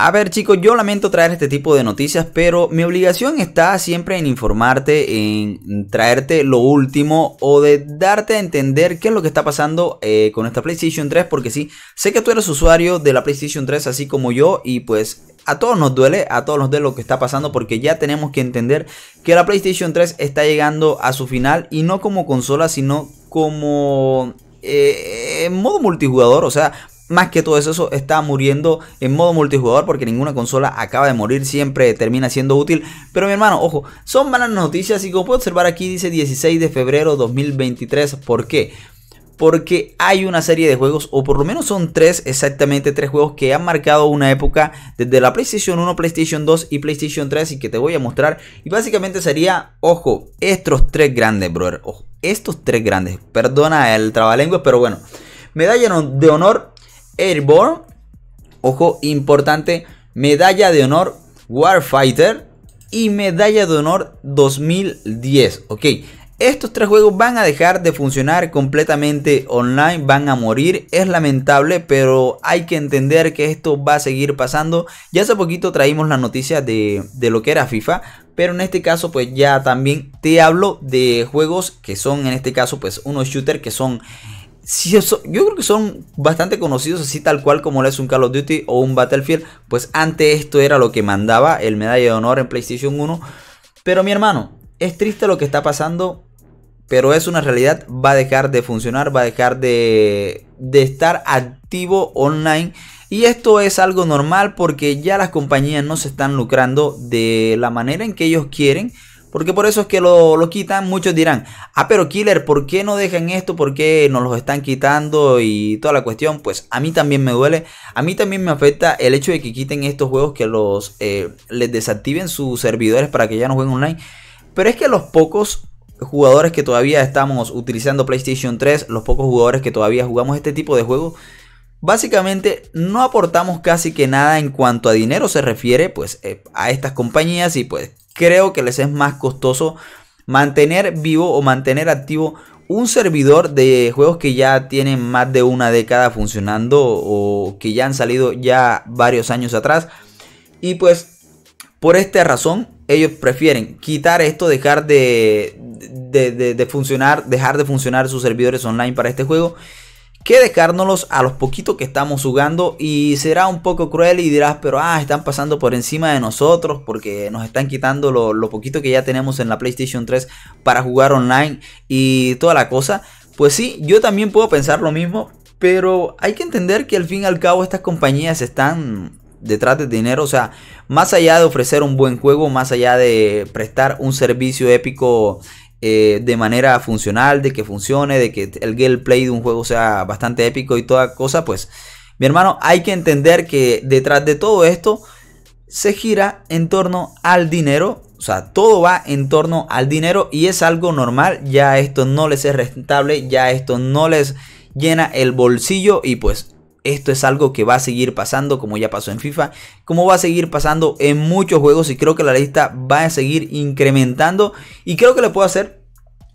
A ver chicos, yo lamento traer este tipo de noticias, pero mi obligación está siempre en informarte, en traerte lo último o de darte a entender qué es lo que está pasando eh, con esta PlayStation 3, porque sí, sé que tú eres usuario de la PlayStation 3 así como yo y pues a todos nos duele, a todos nos duele lo que está pasando porque ya tenemos que entender que la PlayStation 3 está llegando a su final y no como consola, sino como... Eh, modo multijugador, o sea, más que todo eso, está muriendo en modo multijugador porque ninguna consola acaba de morir, siempre termina siendo útil. Pero mi hermano, ojo, son malas noticias y como puedo observar aquí dice 16 de febrero 2023, ¿por qué? porque hay una serie de juegos, o por lo menos son tres, exactamente tres juegos que han marcado una época desde la PlayStation 1, PlayStation 2 y PlayStation 3 y que te voy a mostrar. Y básicamente sería, ojo, estos tres grandes, brother, ojo, estos tres grandes, perdona el trabalenguas, pero bueno. Medalla de honor Airborne. Ojo, importante. Medalla de honor Warfighter y medalla de honor 2010. Ok, estos tres juegos van a dejar de funcionar completamente online, van a morir, es lamentable, pero hay que entender que esto va a seguir pasando. Ya hace poquito traímos la noticia de, de, lo que era FIFA, pero en este caso pues ya también te hablo de juegos que son en este caso pues unos shooters que son yo creo que son bastante conocidos así tal cual como lo es un Call of Duty o un Battlefield. Pues antes esto era lo que mandaba el medalla de honor en PlayStation 1. Pero mi hermano, es triste lo que está pasando. Pero es una realidad. Va a dejar de funcionar. Va a dejar de, de estar activo online. Y esto es algo normal porque ya las compañías no se están lucrando de la manera en que ellos quieren. Porque por eso es que lo, quitan. Muchos dirán, ah, pero Killer, ¿por qué no dejan esto? ¿Por qué nos los están quitando? Y toda la cuestión, pues a mí también me duele. A mí también me afecta el hecho de que quiten estos juegos, que los eh, les desactiven sus servidores para que ya no jueguen online. Pero es que los pocos jugadores que todavía estamos utilizando PlayStation 3, los pocos jugadores que todavía jugamos este tipo de juegos, Básicamente no aportamos casi que nada en cuanto a dinero se refiere pues eh, a estas compañías y pues creo que les es más costoso mantener vivo o mantener activo un servidor de juegos que ya tienen más de una década funcionando o que ya han salido ya varios años atrás. Y pues por esta razón ellos prefieren quitar esto, dejar de, funcionar, dejar de funcionar sus servidores online para este juego que dejárnoslos a los poquitos que estamos jugando y será un poco cruel y dirás, pero ah, están pasando por encima de nosotros porque nos están quitando lo, lo poquito que ya tenemos en la PlayStation 3 para jugar online y toda la cosa. Pues sí, yo también puedo pensar lo mismo, pero hay que entender que al fin y al cabo estas compañías están detrás de dinero, o sea, más allá de ofrecer un buen juego, más allá de prestar un servicio épico eh, de manera funcional, de que funcione, de que el gameplay de un juego sea bastante épico y toda cosa, pues mi hermano, hay que entender que detrás de todo esto se gira en torno al dinero. O sea, todo va en torno al dinero y es algo normal. Ya esto no les es rentable, ya esto no les llena el bolsillo y pues esto es algo que va a seguir pasando como ya pasó en FIFA, como va a seguir pasando en muchos juegos y creo que la lista va a seguir incrementando y creo que le puedo hacer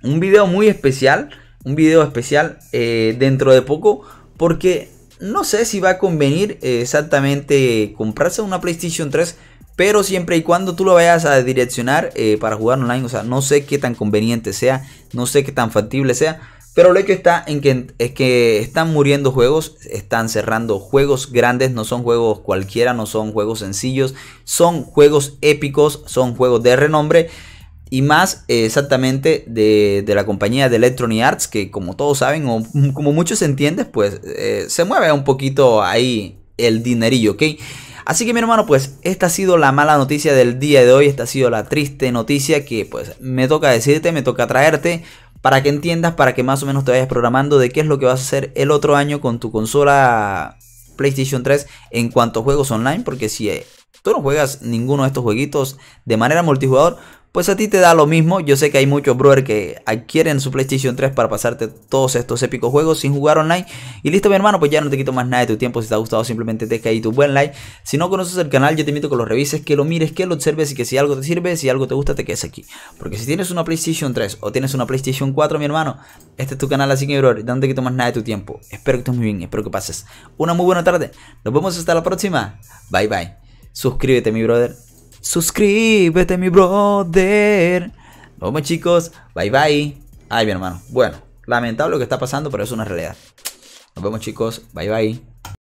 un video muy especial, un video especial eh, dentro de poco porque no sé si va a convenir eh, exactamente comprarse una PlayStation 3 pero siempre y cuando tú lo vayas a direccionar eh, para jugar online, o sea, no sé qué tan conveniente sea, no sé qué tan factible sea, pero lo hecho está en que, es que están muriendo juegos, están cerrando juegos grandes, no son juegos cualquiera, no son juegos sencillos, son juegos épicos, son juegos de renombre y más eh, exactamente de, la compañía de Electronic Arts, que como todos saben, o como muchos entiendes pues eh, se mueve un poquito ahí el dinerillo, ¿ok? Así que mi hermano, pues esta ha sido la mala noticia del día de hoy, esta ha sido la triste noticia que pues me toca decirte, me toca traerte, para que entiendas, para que más o menos te vayas programando de qué es lo que vas a hacer el otro año con tu consola PlayStation 3 en cuanto a juegos online, porque si eh, tú no juegas ninguno de estos jueguitos de manera multijugador, pues a ti te da lo mismo. Yo sé que hay muchos brother que adquieren su PlayStation 3 para pasarte todos estos épicos juegos sin jugar online. Y listo, mi hermano, pues ya no te quito más nada de tu tiempo. Si te ha gustado, simplemente deja ahí tu buen like. Si no conoces el canal, yo te invito a que lo revises, que lo mires, que lo observes y que si algo te sirve, si algo te gusta, te quedes aquí. Porque si tienes una PlayStation 3 o tienes una PlayStation 4, mi hermano, este es tu canal, así que, brother, no te quito más nada de tu tiempo. Espero que estés muy bien, espero que pases una muy buena tarde. Nos vemos hasta la próxima. Bye, bye. Suscríbete, mi brother. Suscríbete, mi brother. Nos vemos, chicos. Bye, bye. Ay, mi hermano. Bueno, lamentable lo que está pasando, pero es una realidad. Nos vemos, chicos. Bye, bye.